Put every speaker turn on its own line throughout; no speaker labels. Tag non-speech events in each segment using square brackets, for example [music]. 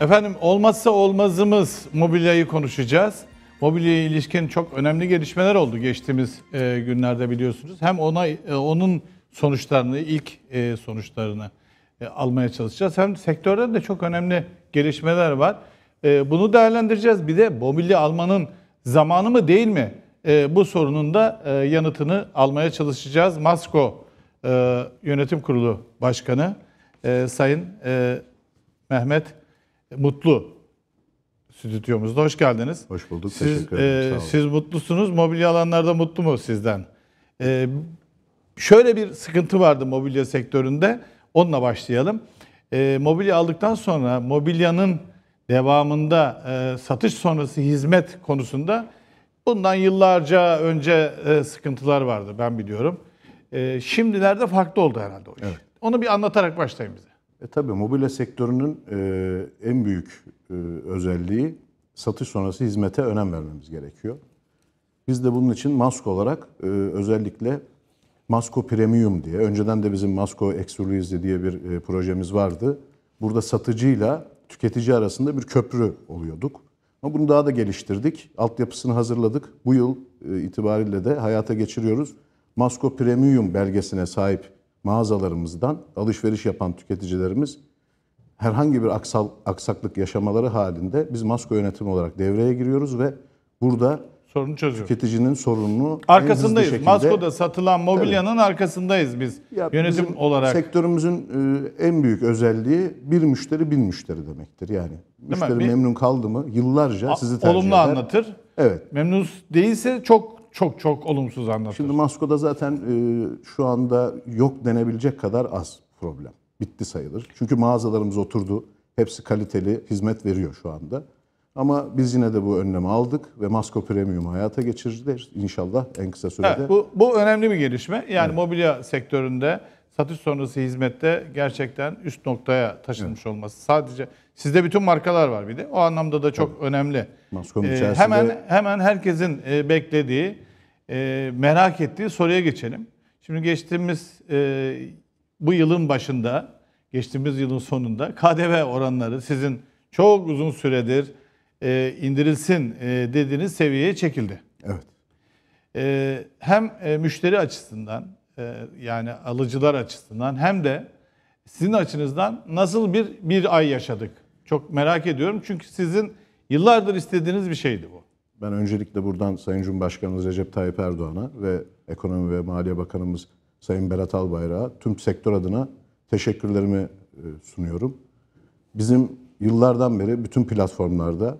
Efendim olmazsa olmazımız mobilyayı konuşacağız. Mobilyaya ilişkin çok önemli gelişmeler oldu geçtiğimiz e, günlerde biliyorsunuz. Hem ona e, onun sonuçlarını, ilk e, sonuçlarını e, almaya çalışacağız. Hem sektörde de çok önemli gelişmeler var. E, bunu değerlendireceğiz. Bir de mobilya almanın zamanı mı değil mi? E, bu sorunun da e, yanıtını almaya çalışacağız. Masko e, Yönetim Kurulu Başkanı e, Sayın e, Mehmet Mutlu stüdyomuzda. Hoş geldiniz. Hoş bulduk. Siz, Teşekkür ederim. E, siz mutlusunuz. Mobilya alanlarda mutlu mu sizden? E, şöyle bir sıkıntı vardı mobilya sektöründe. Onunla başlayalım. E, mobilya aldıktan sonra mobilyanın devamında e, satış sonrası hizmet konusunda bundan yıllarca önce e, sıkıntılar vardı ben biliyorum. E, şimdilerde farklı oldu herhalde o iş. Evet. Onu bir anlatarak başlayayım bize.
E tabii mobilya sektörünün e, en büyük e, özelliği satış sonrası hizmete önem vermemiz gerekiyor. Biz de bunun için Masko olarak e, özellikle Masko Premium diye, önceden de bizim Masko Exclusive diye bir e, projemiz vardı. Burada satıcıyla tüketici arasında bir köprü oluyorduk. Ama bunu daha da geliştirdik. Altyapısını hazırladık. Bu yıl e, itibariyle de hayata geçiriyoruz. Masko Premium belgesine sahip mağazalarımızdan alışveriş yapan tüketicilerimiz herhangi bir aksal, aksaklık yaşamaları halinde biz masko yönetimi olarak devreye giriyoruz ve burada
sorunu çözüyoruz.
Tüketicinin sorununu arkasındayız. Şekilde, Masko'da
satılan mobilyanın tabii. arkasındayız biz ya yönetim olarak. Sektörümüzün
e, en büyük özelliği bir müşteri bin müşteri demektir. Yani Değil müşteri mi? memnun kaldı mı yıllarca A sizi tercih Olumlu eder. anlatır. Evet. Memnun değilse çok çok çok
olumsuz anlatır.
Şimdi Masko'da zaten e, şu anda yok denebilecek kadar az problem. Bitti sayılır. Çünkü mağazalarımız oturdu. Hepsi kaliteli hizmet veriyor şu anda. Ama biz yine de bu önlemi aldık ve Masko Premium hayata geçirdi. İnşallah en
kısa sürede. Evet, bu, bu önemli bir gelişme. Yani evet. mobilya sektöründe satış sonrası hizmette gerçekten üst noktaya taşınmış evet. olması. Sadece sizde bütün markalar var bir de. O anlamda da çok Tabii. önemli. Masko'nun ee, Hemen, hemen herkesin e, beklediği e, merak ettiği soruya geçelim. Şimdi geçtiğimiz e, bu yılın başında, geçtiğimiz yılın sonunda KDV oranları sizin çok uzun süredir e, indirilsin e, dediğiniz seviyeye çekildi. Evet. E, hem e, müşteri açısından e, yani alıcılar açısından hem de sizin açınızdan nasıl bir bir ay yaşadık? Çok merak ediyorum çünkü sizin yıllardır istediğiniz bir şeydi bu
ben öncelikle buradan Sayın Cumhurbaşkanımız Recep Tayyip Erdoğan'a ve Ekonomi ve Maliye Bakanımız Sayın Berat Albayrak'a tüm sektör adına teşekkürlerimi e, sunuyorum. Bizim yıllardan beri bütün platformlarda,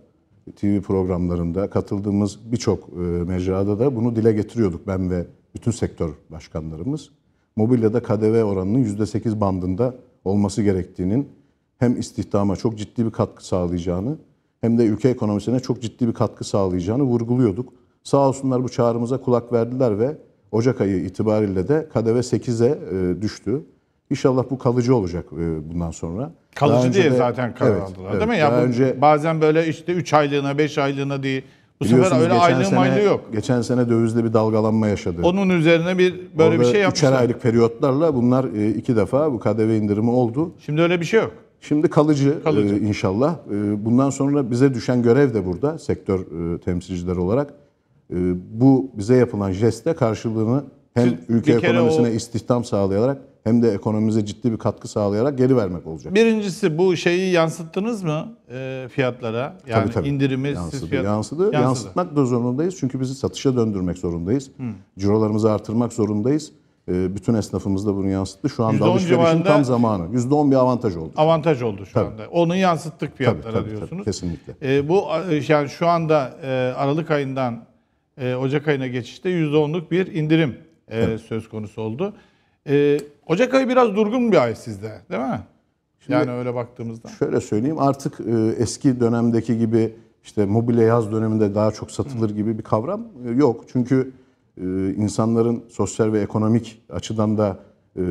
TV programlarında, katıldığımız birçok e, mecrada da bunu dile getiriyorduk ben ve bütün sektör başkanlarımız. Mobilyada KDV oranının %8 bandında olması gerektiğinin hem istihdama çok ciddi bir katkı sağlayacağını hem de ülke ekonomisine çok ciddi bir katkı sağlayacağını vurguluyorduk. Sağ olsunlar bu çağrımıza kulak verdiler ve Ocak ayı itibariyle de KDV 8'e e, düştü. İnşallah bu kalıcı olacak e, bundan sonra. Kalıcı diye de, zaten karar evet, değil mi? Ya bu, önce,
bazen böyle işte 3 aylığına 5 aylığına diye. Bu sefer öyle aylığı sene, yok.
Geçen sene dövizde bir dalgalanma yaşadı. Onun
üzerine bir böyle Orada bir şey yapmışlar.
Üçer aylık periyotlarla bunlar e, iki defa bu KDV indirimi oldu. Şimdi öyle bir şey yok. Şimdi kalıcı, e, kalıcı. E, inşallah. E, bundan sonra bize düşen görev de burada sektör e, temsilcileri olarak. E, bu bize yapılan jeste karşılığını hem Siz, ülke ekonomisine o... istihdam sağlayarak hem de ekonomimize ciddi bir katkı sağlayarak geri vermek olacak.
Birincisi bu şeyi yansıttınız mı e, fiyatlara? Yani tabii, tabii. indirimi yansıdı, siz fiyat... yansıdı. yansıdı. Yansıtmak
da zorundayız çünkü bizi satışa döndürmek zorundayız. Hmm. Cirolarımızı artırmak zorundayız. Ee, bütün esnafımız da bunu yansıttı. Şu anda alışverişin tam zamanı. %10 bir avantaj oldu.
Avantaj oldu şu tabii. anda. Onu yansıttık fiyatlara tabii, tabii, diyorsunuz.
Tabii, kesinlikle.
Ee, e, bu yani şu anda e, Aralık ayından e, Ocak ayına geçişte %10'luk bir indirim e, evet. söz konusu oldu. E, Ocak ayı biraz durgun bir ay sizde değil mi? Şimdi, yani öyle baktığımızda.
Şöyle söyleyeyim artık e, eski dönemdeki gibi işte mobilya yaz döneminde daha çok satılır Hı. gibi bir kavram e, yok. Çünkü ee, insanların sosyal ve ekonomik açıdan da e,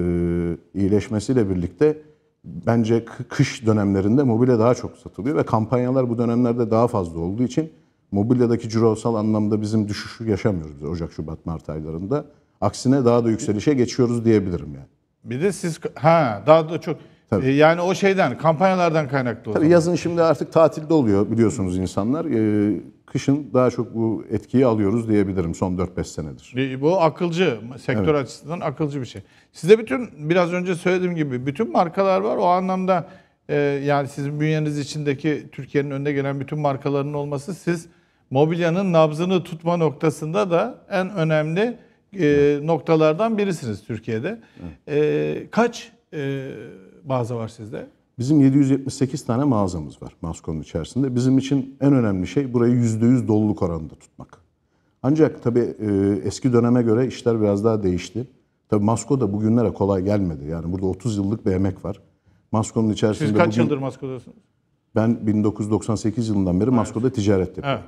iyileşmesiyle birlikte bence kış dönemlerinde mobilya daha çok satılıyor ve kampanyalar bu dönemlerde daha fazla olduğu için mobilyadaki cirosal anlamda bizim düşüşü yaşamıyoruz biz Ocak, Şubat, Mart aylarında. Aksine daha da yükselişe geçiyoruz diyebilirim yani.
Bir de siz ha daha da çok Tabii. E, yani o şeyden, kampanyalardan kaynaklı o Tabii
zaman. yazın şimdi artık tatilde oluyor biliyorsunuz insanlar. Ee, kışın daha çok bu etkiyi alıyoruz diyebilirim son 4-5 senedir.
Bu akılcı, sektör evet. açısından akılcı bir şey. Size bütün, biraz önce söylediğim gibi bütün markalar var. O anlamda e, yani sizin bünyeniz içindeki Türkiye'nin önde gelen bütün markaların olması siz mobilyanın nabzını tutma noktasında da en önemli e, noktalardan birisiniz Türkiye'de. E, kaç e, mağaza var sizde?
Bizim 778 tane mağazamız var Maskon'un içerisinde. Bizim için en önemli şey burayı %100 doluluk oranında tutmak. Ancak tabii e, eski döneme göre işler biraz daha değişti. Tabii Masko da bugünlere kolay gelmedi. Yani burada 30 yıllık bir emek var. Masko'nun içerisinde... Siz kaç bugün, yıldır Masko'dasınız? Ben 1998 yılından beri evet. Masko'da ticaret yapıyorum.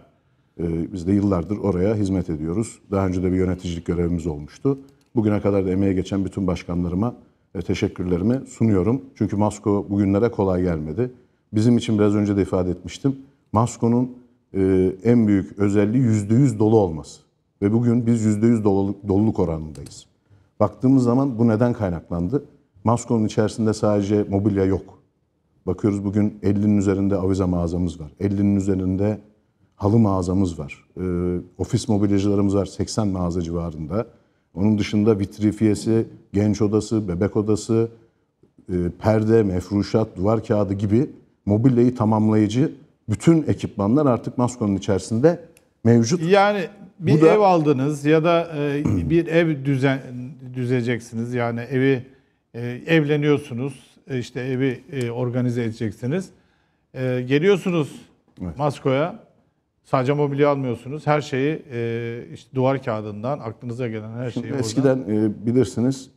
Evet. Ee, biz de yıllardır oraya hizmet ediyoruz. Daha önce de bir yöneticilik görevimiz olmuştu. Bugüne kadar da emeğe geçen bütün başkanlarıma e, teşekkürlerimi sunuyorum. Çünkü Masko bugünlere kolay gelmedi. Bizim için biraz önce de ifade etmiştim. Masko'nun e, en büyük özelliği %100 dolu olması. Ve bugün biz %100 doluluk, doluluk oranındayız. Baktığımız zaman bu neden kaynaklandı? Masko'nun içerisinde sadece mobilya yok. Bakıyoruz bugün 50'nin üzerinde avize mağazamız var. 50'nin üzerinde halı mağazamız var. E, ofis mobilyacılarımız var 80 mağaza civarında. Onun dışında vitrifiyesi, genç odası, bebek odası, e, perde, mefruşat, duvar kağıdı gibi mobilyayı tamamlayıcı bütün ekipmanlar artık Masko'nun içerisinde mevcut. Yani bir Bu ev da...
aldınız ya da e, [clears throat] bir ev düzen düzeceksiniz. Yani evi e, evleniyorsunuz, işte evi organize edeceksiniz. Geliyorsunuz evet. Masko'ya. Sadece mobilya almıyorsunuz. Her şeyi e, işte duvar kağıdından aklınıza gelen her şeyi Şimdi oradan. Eskiden
e, bilirsiniz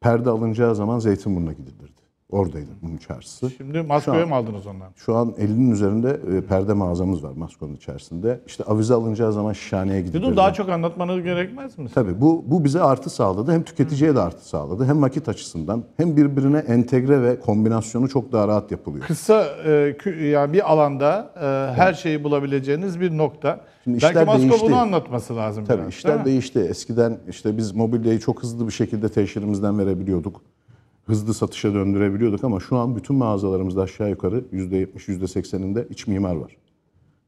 perde alınacağı zaman zeytin Zeytinburnu'na gidilirdi. Oradaydı bunun çarşısı. Şimdi Moskova'ya mı aldınız ondan? Şu an elinin üzerinde e, perde mağazamız var Moskova'nın içerisinde. İşte avize alınacağı zaman Şişhane'ye gidiyoruz. Dedim daha çok
anlatmanız gerekmez mi?
Tabii bu, bu bize artı sağladı. Hem tüketiciye de artı sağladı. Hem vakit açısından hem birbirine entegre ve kombinasyonu çok daha rahat yapılıyor.
Kısa e, yani bir alanda e, her şeyi bulabileceğiniz bir nokta. Şimdi Belki Moskova değişti. bunu anlatması lazım. Tabii biraz, işler
değişti. Eskiden işte biz mobilyayı çok hızlı bir şekilde teşhirimizden verebiliyorduk hızlı satışa döndürebiliyorduk ama şu an bütün mağazalarımızda aşağı yukarı %70, %80'inde iç mimar var.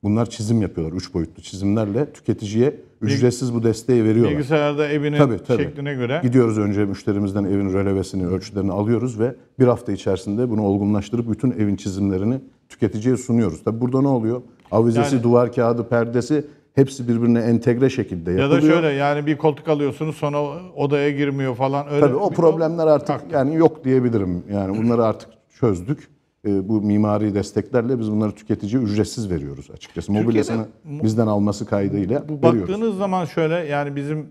Bunlar çizim yapıyorlar. Üç boyutlu çizimlerle tüketiciye ücretsiz bu desteği veriyorlar. Bilgisayarda
evinin tabii, tabii. şekline göre. Gidiyoruz
önce müşterimizden evin rölevesini, ölçülerini alıyoruz ve bir hafta içerisinde bunu olgunlaştırıp bütün evin çizimlerini tüketiciye sunuyoruz. Tabii burada ne oluyor? Avizesi, yani, duvar kağıdı, perdesi Hepsi birbirine entegre şekilde yapılıyor. Ya da şöyle
yani bir koltuk alıyorsunuz sonra odaya girmiyor falan. Öyle Tabii o problemler
artık kalktı. yani yok diyebilirim. Yani bunları artık çözdük. E, bu mimari desteklerle biz bunları tüketici ücretsiz veriyoruz açıkçası. Mobilyasını bizden alması kaydıyla bu veriyoruz.
Baktığınız zaman şöyle yani bizim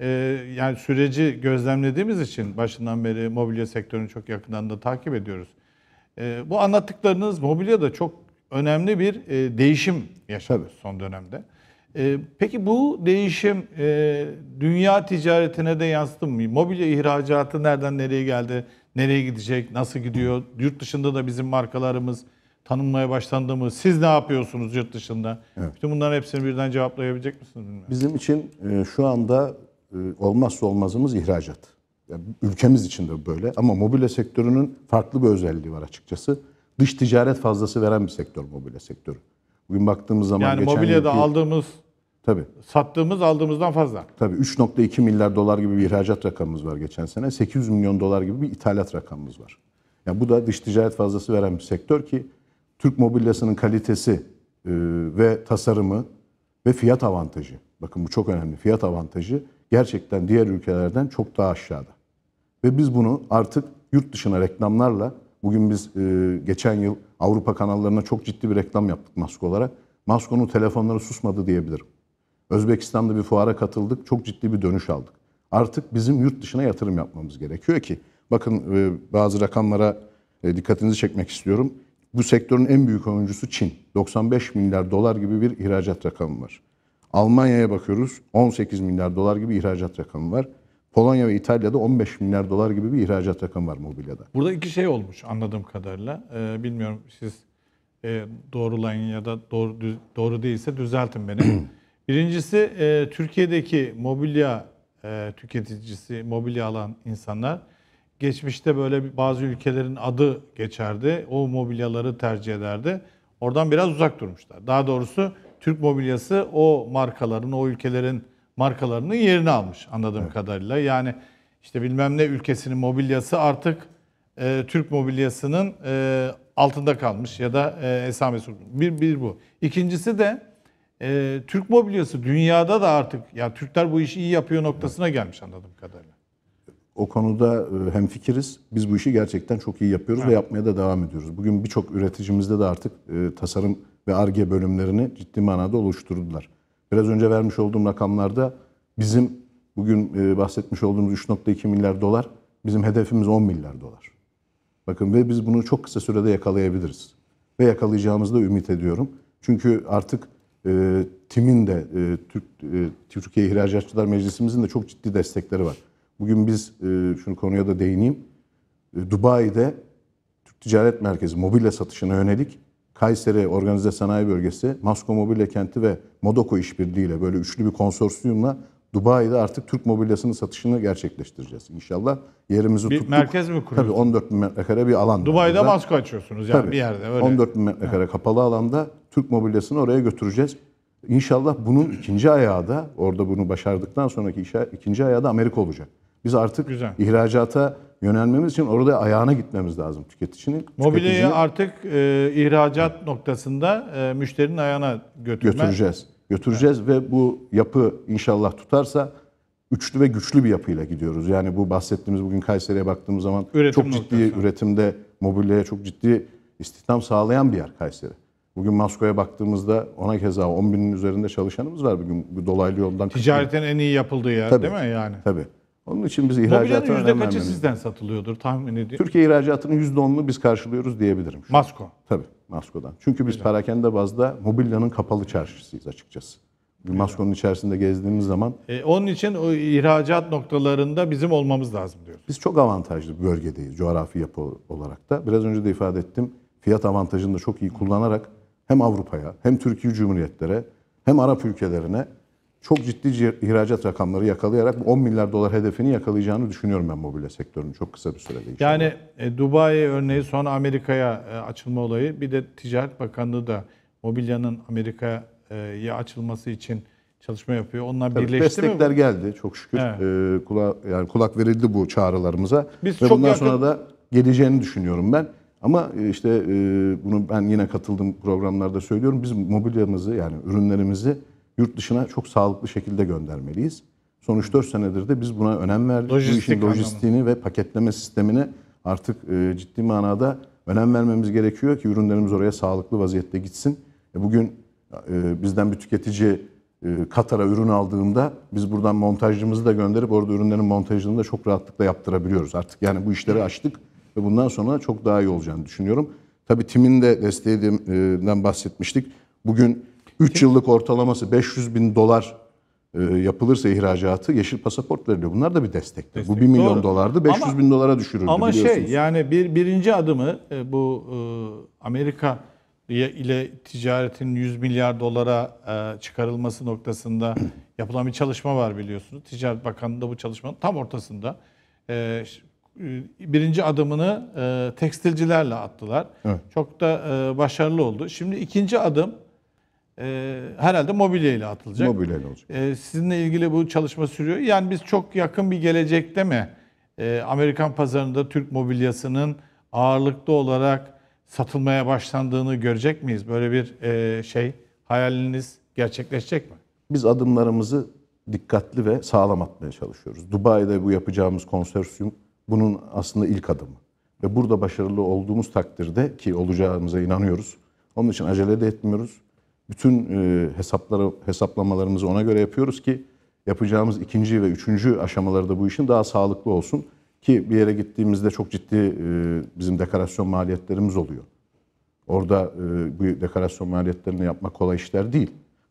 e, yani süreci gözlemlediğimiz için başından beri mobilya sektörünü çok yakından da takip ediyoruz. E, bu anlattıklarınız mobilyada çok önemli bir e, değişim yaşadı son dönemde. Ee, peki bu değişim e, dünya ticaretine de yansıdı mı? Mobilya ihracatı nereden nereye geldi? Nereye gidecek? Nasıl gidiyor? Yurt dışında da bizim markalarımız tanınmaya başlandı mı? Siz ne yapıyorsunuz yurt dışında? Evet. Bütün bunların hepsini birden cevaplayabilecek misiniz? Bilmiyorum.
Bizim için e, şu anda e, olmazsa olmazımız ihracat. Yani ülkemiz için de böyle ama mobilya sektörünün farklı bir özelliği var açıkçası. Dış ticaret fazlası veren bir sektör mobilya sektörü. Bugün baktığımız zaman yani geçen mobilyada yılki, aldığımız tabii.
sattığımız aldığımızdan fazla.
Tabii 3.2 milyar dolar gibi bir ihracat rakamımız var geçen sene. 800 milyon dolar gibi bir ithalat rakamımız var. Yani bu da dış ticaret fazlası veren bir sektör ki Türk mobilyasının kalitesi e, ve tasarımı ve fiyat avantajı. Bakın bu çok önemli. Fiyat avantajı gerçekten diğer ülkelerden çok daha aşağıda. Ve biz bunu artık yurt dışına reklamlarla Bugün biz e, geçen yıl Avrupa kanallarına çok ciddi bir reklam yaptık masko olarak. Masko'nun telefonları susmadı diyebilirim. Özbekistan'da bir fuara katıldık. Çok ciddi bir dönüş aldık. Artık bizim yurt dışına yatırım yapmamız gerekiyor ki bakın e, bazı rakamlara e, dikkatinizi çekmek istiyorum. Bu sektörün en büyük oyuncusu Çin. 95 milyar dolar gibi bir ihracat rakamı var. Almanya'ya bakıyoruz. 18 milyar dolar gibi ihracat rakamı var. Polonya ve İtalya'da 15 milyar dolar gibi bir ihracat rakamı var mobilyada.
Burada iki şey olmuş anladığım kadarıyla. Ee, bilmiyorum siz e, doğrulayın ya da doğru düz, doğru değilse düzeltin beni. [clears throat] Birincisi e, Türkiye'deki mobilya e, tüketicisi, mobilya alan insanlar geçmişte böyle bazı ülkelerin adı geçerdi. O mobilyaları tercih ederdi. Oradan biraz uzak durmuşlar. Daha doğrusu Türk mobilyası o markaların, o ülkelerin markalarının yerini almış anladığım evet. kadarıyla. Yani işte bilmem ne ülkesinin mobilyası artık e, Türk mobilyasının e, altında kalmış ya da e, esamesi. Bir, bir bu. İkincisi de e, Türk mobilyası dünyada da artık ya Türkler bu işi iyi yapıyor noktasına evet. gelmiş anladığım kadarıyla.
O konuda e, hem fikiriz. Biz bu işi gerçekten çok iyi yapıyoruz evet. ve yapmaya da devam ediyoruz. Bugün birçok üreticimizde de artık e, tasarım ve ARGE bölümlerini ciddi manada oluşturdular. Biraz önce vermiş olduğum rakamlarda bizim bugün e, bahsetmiş olduğumuz 3.2 milyar dolar bizim hedefimiz 10 milyar dolar. Bakın ve biz bunu çok kısa sürede yakalayabiliriz. Ve yakalayacağımızı da ümit ediyorum. Çünkü artık e, TİM'in de e, Türk, e, Türkiye İhracatçılar Meclisimizin de çok ciddi destekleri var. Bugün biz e, şunu konuya da değineyim. E, Dubai'de Türk Ticaret Merkezi mobilya satışına yönelik Kayseri Organize Sanayi Bölgesi, Masko Mobilya Kenti ve Modoko işbirliğiyle böyle üçlü bir konsorsiyumla Dubai'de artık Türk mobilyasının satışını gerçekleştireceğiz inşallah. Yerimizi bir tuttuk. merkez mi kuruyorsunuz? Tabii 14 bin metrekare bir alan. Dubai'de burada. masko
açıyorsunuz yani Tabii, bir yerde öyle. 14
bin metrekare evet. kapalı alanda Türk mobilyasını oraya götüreceğiz. İnşallah bunun ikinci ayağı da orada bunu başardıktan sonraki işe, ikinci ayağı da Amerika olacak. Biz artık Güzel. ihracata yönelmemiz için orada ayağına gitmemiz lazım tüketicinin. Mobilyayı
tüketicinin... artık e, ihracat noktasında e, müşterinin ayağına götürme. Götüreceğiz.
Götüreceğiz evet. ve bu yapı inşallah tutarsa üçlü ve güçlü bir yapıyla gidiyoruz. Yani bu bahsettiğimiz bugün Kayseri'ye baktığımız zaman Üretim çok ciddi noktası. üretimde mobilyaya çok ciddi istihdam sağlayan bir yer Kayseri. Bugün Masko'ya baktığımızda ona keza 10 binin üzerinde çalışanımız var bugün bu dolaylı yoldan. Ticaretin
kısmı. en iyi yapıldığı yer tabii, değil mi yani?
Tabii. Onun için biz ihracata önem yüzde kaçı sizden
satılıyordur tahmin ediyorum.
Türkiye ihracatının yüzde onunu biz karşılıyoruz diyebilirim. Şu Masko. An. Tabii Masko'dan. Çünkü biz Güzel. perakende bazda mobilyanın kapalı çarşısıyız açıkçası. Bir Masko'nun içerisinde gezdiğimiz zaman...
E, onun için o ihracat noktalarında bizim olmamız lazım diyoruz.
Biz çok avantajlı bir bölgedeyiz coğrafi yapı olarak da. Biraz önce de ifade ettim. Fiyat avantajını da çok iyi kullanarak hem Avrupa'ya hem Türkiye Cumhuriyetlere hem Arap ülkelerine çok ciddi ihracat rakamları yakalayarak 10 milyar dolar hedefini yakalayacağını düşünüyorum ben mobilya sektörünün çok kısa bir sürede. Inşallah.
Yani e, Dubai örneği son Amerika'ya e, açılma olayı bir de Ticaret Bakanlığı da mobilyanın Amerika'ya e, açılması için çalışma yapıyor. Onlar Tabii birleşti destekler mi? geldi çok şükür. Evet.
E, kula, yani kulak verildi bu çağrılarımıza. Biz Ve çok bundan yakın... sonra da geleceğini düşünüyorum ben. Ama işte e, bunu ben yine katıldığım programlarda söylüyorum. Biz mobilyamızı yani ürünlerimizi yurt dışına çok sağlıklı şekilde göndermeliyiz. Son 3-4 senedir de biz buna önem verdik. Lojistik Bu işin lojistiğini anlamı. ve paketleme sistemine artık e, ciddi manada önem vermemiz gerekiyor ki ürünlerimiz oraya sağlıklı vaziyette gitsin. E, bugün e, bizden bir tüketici Katar'a ürün aldığında biz buradan montajcımızı da gönderip orada ürünlerin montajını da çok rahatlıkla yaptırabiliyoruz artık. Yani bu işleri açtık ve bundan sonra çok daha iyi olacağını düşünüyorum. Tabii timin de desteğinden bahsetmiştik. Bugün 3 yıllık ortalaması 500 bin dolar e, yapılırsa ihracatı yeşil pasaport veriliyor. Bunlar da bir destekti. Destek, bu 1 milyon doğru. dolardı 500 ama, bin dolara düşürüldü Ama şey
yani bir birinci adımı e, bu e, Amerika ile ticaretin 100 milyar dolara e, çıkarılması noktasında [clears throat] yapılan bir çalışma var biliyorsunuz. Ticaret Bakanlığı da bu çalışmanın tam ortasında. birinci adımını tekstilcilerle attılar. Evet. Çok da başarılı oldu. Şimdi ikinci adım ee, herhalde mobilyayla atılacak. Mobilyayla olacak. E, sizinle ilgili bu çalışma sürüyor. Yani biz çok yakın bir gelecekte mi e, Amerikan pazarında Türk mobilyasının ağırlıklı olarak satılmaya başlandığını görecek miyiz? Böyle bir e, şey hayaliniz gerçekleşecek mi?
Biz adımlarımızı dikkatli ve sağlam atmaya çalışıyoruz. Dubai'de bu yapacağımız konsorsiyum bunun aslında ilk adımı. Ve burada başarılı olduğumuz takdirde ki olacağımıza inanıyoruz. Onun için acele de etmiyoruz bütün e, hesapları hesaplamalarımızı ona göre yapıyoruz ki yapacağımız ikinci ve üçüncü aşamaları da bu işin daha sağlıklı olsun. Ki bir yere gittiğimizde çok ciddi e, bizim dekorasyon maliyetlerimiz oluyor. Orada e, bu dekorasyon maliyetlerini yapmak kolay işler değil.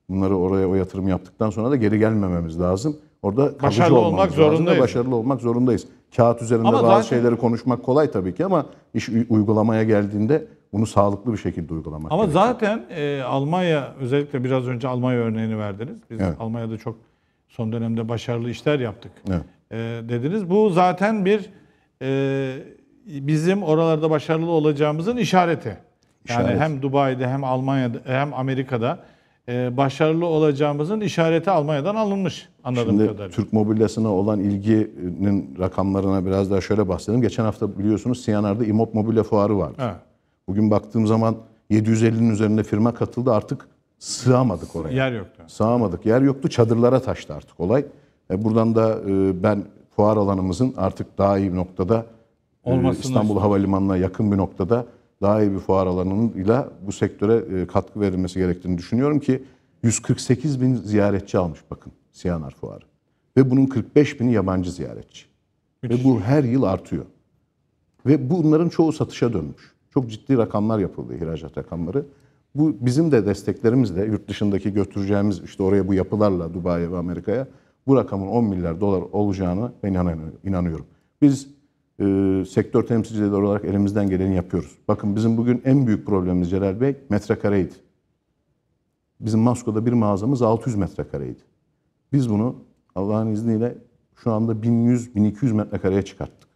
Bunları oraya o yatırım yaptıktan sonra da geri gelmememiz lazım. Orada başarılı olmak zorundayız. Başarılı olmak zorundayız. Kağıt üzerinde ama bazı zaten... şeyleri konuşmak kolay tabii ki ama iş uygulamaya geldiğinde bunu sağlıklı bir şekilde uygulamak
Ama gerekiyor. zaten e, Almanya özellikle biraz önce Almanya örneğini verdiniz. Biz evet. Almanya'da çok son dönemde başarılı işler yaptık evet. e, dediniz. Bu zaten bir e, bizim oralarda başarılı olacağımızın işareti. Yani hem Dubai'de hem Almanya'da hem Amerika'da e, başarılı olacağımızın işareti Almanya'dan alınmış anladığım Şimdi,
kadarıyla. Türk mobilyasına olan ilginin rakamlarına biraz daha şöyle bahsedelim. Geçen hafta biliyorsunuz Siyanar'da İmop Mobilya Fuarı vardı. Evet. Bugün baktığım zaman 750'nin üzerinde firma katıldı artık sığamadık oraya. Yer yoktu. Sığamadık. Yer yoktu. Çadırlara taştı artık olay. E buradan da e, ben fuar alanımızın artık daha iyi bir noktada
e, Olmasını İstanbul istedim.
Havalimanı'na yakın bir noktada daha iyi bir fuar alanıyla bu sektöre e, katkı verilmesi gerektiğini düşünüyorum ki 148 bin ziyaretçi almış bakın Siyanar Fuarı. Ve bunun 45 bini yabancı ziyaretçi. Müthiş. Ve bu her yıl artıyor. Ve bunların çoğu satışa dönmüş. Çok ciddi rakamlar yapıldı, ihracat rakamları. Bu bizim de desteklerimizle, yurt dışındaki götüreceğimiz işte oraya bu yapılarla Dubai'ye ve Amerika'ya bu rakamın 10 milyar dolar olacağını ben inanıyorum. Biz e, sektör temsilcileri olarak elimizden geleni yapıyoruz. Bakın bizim bugün en büyük problemimiz Celal Bey metrekareydi. Bizim Moskova'da bir mağazamız 600 metrekareydi. Biz bunu Allah'ın izniyle şu anda 1100-1200 metrekareye çıkarttık.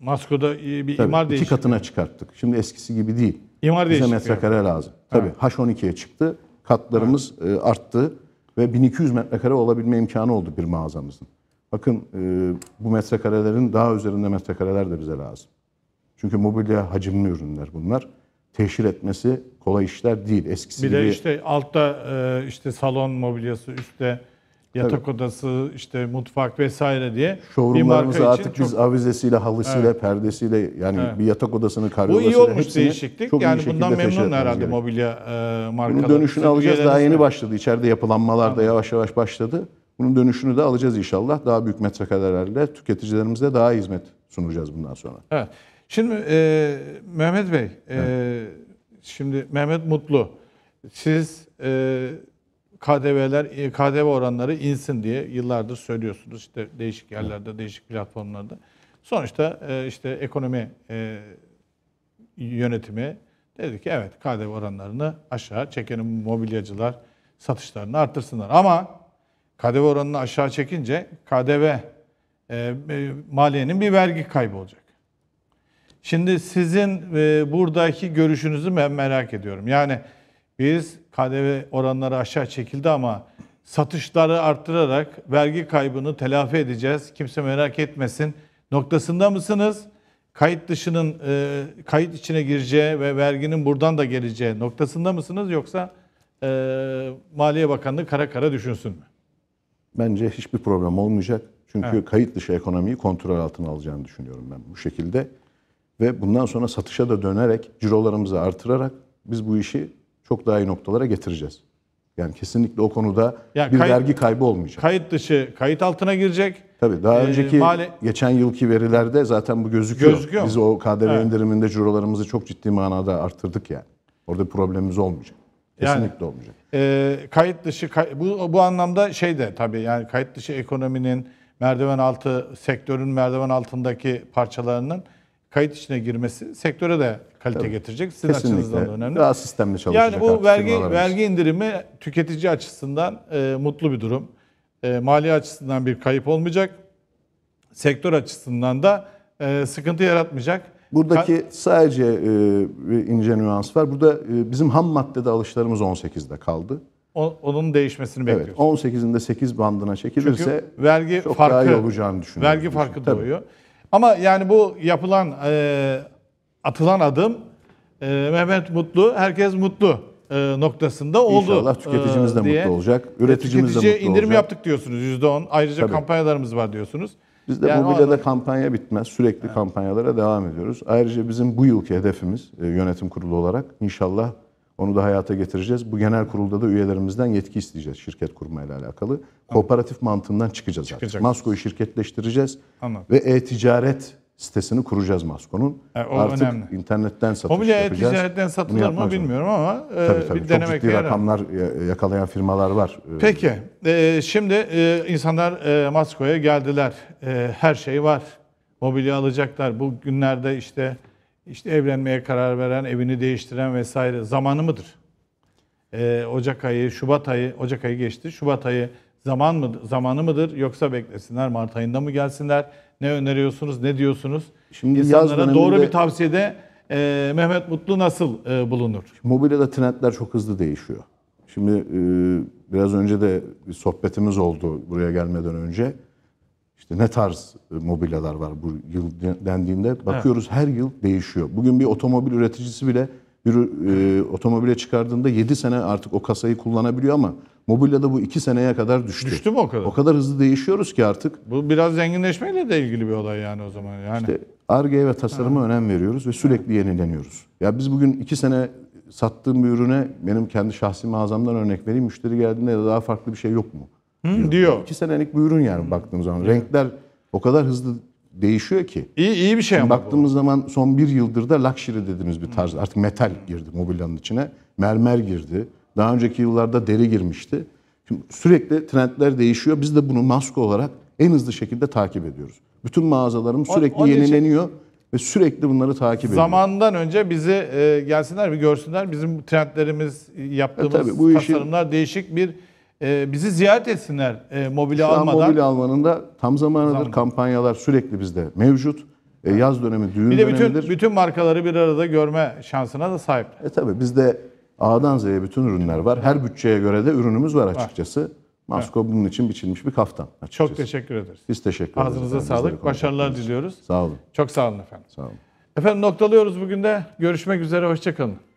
Masko'da e, bir imar değişikliği. İki katına
çıkarttık. Şimdi eskisi gibi değil. İmar Bize metrekare yani. lazım. Tabii ha. H12'ye çıktı. Katlarımız ha. E, arttı ve 1200 metrekare olabilme imkanı oldu bir mağazamızın. Bakın e, bu metrekarelerin daha üzerinde metrekareler de bize lazım. Çünkü mobilya hacimli ürünler bunlar. Teşhir etmesi kolay işler değil. Eskisi bir gibi... Bir de işte
altta işte salon mobilyası, üstte Yatak evet. odası, işte mutfak vesaire diye. Showroomlarımız artık çok... biz
avizesiyle, halısıyla, evet. perdesiyle yani evet. bir yatak odasını, karyolasını Bu iyi olmuş değişiklik. Çok yani iyi bundan memnun herhalde gerek.
mobilya e, markaları. Bunun dönüşünü alacağız. Daha yeni mi?
başladı. İçeride yapılanmalar da evet. yavaş yavaş başladı. Bunun dönüşünü de alacağız inşallah. Daha büyük metrekarelerle tüketicilerimize daha hizmet sunacağız bundan sonra.
Evet. Şimdi e, Mehmet Bey, e, evet. şimdi Mehmet Mutlu, siz e, KDV'ler, e, KDV oranları insin diye yıllardır söylüyorsunuz. işte değişik yerlerde, değişik platformlarda. Sonuçta e, işte ekonomi e, yönetimi dedi ki evet KDV oranlarını aşağı çekelim mobilyacılar satışlarını artırsınlar. Ama KDV oranını aşağı çekince KDV maliyenin bir vergi kaybı olacak. Şimdi sizin buradaki görüşünüzü ben merak ediyorum. Yani biz KDV oranları aşağı çekildi ama satışları arttırarak vergi kaybını telafi edeceğiz. Kimse merak etmesin. Noktasında mısınız? Kayıt dışının e, kayıt içine gireceği ve verginin buradan da geleceği noktasında mısınız yoksa e, Maliye Bakanlığı kara kara düşünsün mü?
Bence hiçbir problem olmayacak. Çünkü evet. kayıt dışı ekonomiyi kontrol altına alacağını düşünüyorum ben bu şekilde. Ve bundan sonra satışa da dönerek cirolarımızı artırarak biz bu işi çok daha iyi noktalara getireceğiz. Yani kesinlikle o konuda yani bir kayıt, vergi kaybı olmayacak. Kayıt dışı, kayıt altına girecek. Tabii daha ee, önceki mali... geçen yılki verilerde zaten bu gözüküyor. gözüküyor. Biz o KDV evet. indiriminde cirolarımızı çok ciddi manada arttırdık yani. Orada problemimiz olmayacak. Kesinlikle yani, olmayacak.
E, kayıt dışı kay, bu bu anlamda şey de tabii yani kayıt dışı ekonominin merdiven altı sektörün merdiven altındaki parçalarının kayıt içine girmesi sektöre de kalite Tabii. getirecek. Sizin Kesinlikle. açınızdan da
önemli. Daha sistemli çalışacak. Yani bu vergi vergi
indirimi tüketici açısından e, mutlu bir durum. E, mali açısından bir kayıp olmayacak. Sektör açısından da e, sıkıntı yaratmayacak. Buradaki
Ka- sadece e, bir ince nüans var. Burada e, bizim ham maddede alışlarımız 18'de kaldı.
onun değişmesini evet,
18'inde 8 bandına çekilirse Çünkü vergi çok farkı, daha iyi olacağını düşünüyorum. Vergi farkı doğuyor.
Ama yani bu yapılan e, atılan adım e, Mehmet Mutlu, herkes mutlu e, noktasında oldu. İnşallah tüketicimiz de e, diye. mutlu olacak, üreticimiz de mutlu indirim olacak. yaptık diyorsunuz %10. Ayrıca Tabii. kampanyalarımız var diyorsunuz. Biz de yani bu bile de
kampanya bitmez. Sürekli evet. kampanyalara devam ediyoruz. Ayrıca bizim bu yılki hedefimiz e, yönetim kurulu olarak inşallah onu da hayata getireceğiz. Bu genel kurulda da üyelerimizden yetki isteyeceğiz şirket kurmayla alakalı. Kooperatif mantığından çıkacağız Çıkacak. artık. Masko'yu şirketleştireceğiz Anladım. ve e-ticaret sitesini kuracağız Masko'nun. Yani e, o Artık önemli. internetten satış Mobilya yapacağız. Mobilya ticaretten satılır mı bilmiyorum
ama e, tabii, tabii. bir denemek Çok ciddi yarar. rakamlar
e, yakalayan firmalar var. E, Peki.
E, şimdi e, insanlar e, Masko'ya geldiler. E, her şey var. Mobilya alacaklar. Bu günlerde işte işte evlenmeye karar veren, evini değiştiren vesaire zamanı mıdır? E, Ocak ayı, Şubat ayı, Ocak ayı geçti. Şubat ayı zaman mı zamanı mıdır yoksa beklesinler Mart ayında mı gelsinler? Ne öneriyorsunuz? Ne diyorsunuz? Şimdi İnsanlara yaz doğru bir tavsiyede e, Mehmet Mutlu nasıl e, bulunur?
Mobilyada trendler çok hızlı değişiyor. Şimdi e, biraz önce de bir sohbetimiz oldu buraya gelmeden önce. İşte ne tarz e, mobilyalar var bu yıl dendiğinde bakıyoruz evet. her yıl değişiyor. Bugün bir otomobil üreticisi bile bir e, otomobile çıkardığında 7 sene artık o kasayı kullanabiliyor ama mobilyada bu 2 seneye kadar düştü. Düştü mü o kadar? O kadar hızlı değişiyoruz ki artık. Bu biraz
zenginleşmeyle de ilgili bir olay yani o zaman.
Yani. İşte ARGE ve tasarıma ha. önem veriyoruz ve sürekli yenileniyoruz. Ya biz bugün 2 sene sattığım bir ürüne benim kendi şahsi mağazamdan örnek vereyim. Müşteri geldiğinde de daha farklı bir şey yok mu? Hı, diyor. diyor. İki senelik bir ürün yani Hı. baktığım zaman. Renkler o kadar hızlı değişiyor ki. İyi iyi bir şey ama. Baktığımız bu. zaman son bir yıldır da luxury dediğimiz bir tarz. Artık metal girdi mobilyanın içine. Mermer girdi. Daha önceki yıllarda deri girmişti. Şimdi sürekli trendler değişiyor. Biz de bunu maske olarak en hızlı şekilde takip ediyoruz. Bütün mağazalarım sürekli yenileniyor ve sürekli bunları takip ediyor.
Zamandan önce bizi e, gelsinler bir görsünler. Bizim trendlerimiz, e, yaptığımız e, tabii, bu tasarımlar işin... değişik bir e, bizi ziyaret etsinler e, mobilya Şu almadan. mobilya
almanın da tam zamanıdır. Zaman. Kampanyalar sürekli bizde mevcut. E, yaz dönemi, düğün bir de bütün, dönemidir.
bütün markaları bir arada görme şansına da sahip.
E tabi bizde A'dan Z'ye bütün ürünler var. Her bütçeye göre de ürünümüz var açıkçası. Var. Masko evet. bunun için biçilmiş bir kaftan.
Açıkçası. Çok teşekkür ederiz.
Biz teşekkür ederiz. Ağzınıza efendim. sağlık. Başarılar diliyoruz. Sağ
olun. Çok sağ olun efendim. Sağ olun. Efendim noktalıyoruz bugün de. Görüşmek üzere. Hoşçakalın.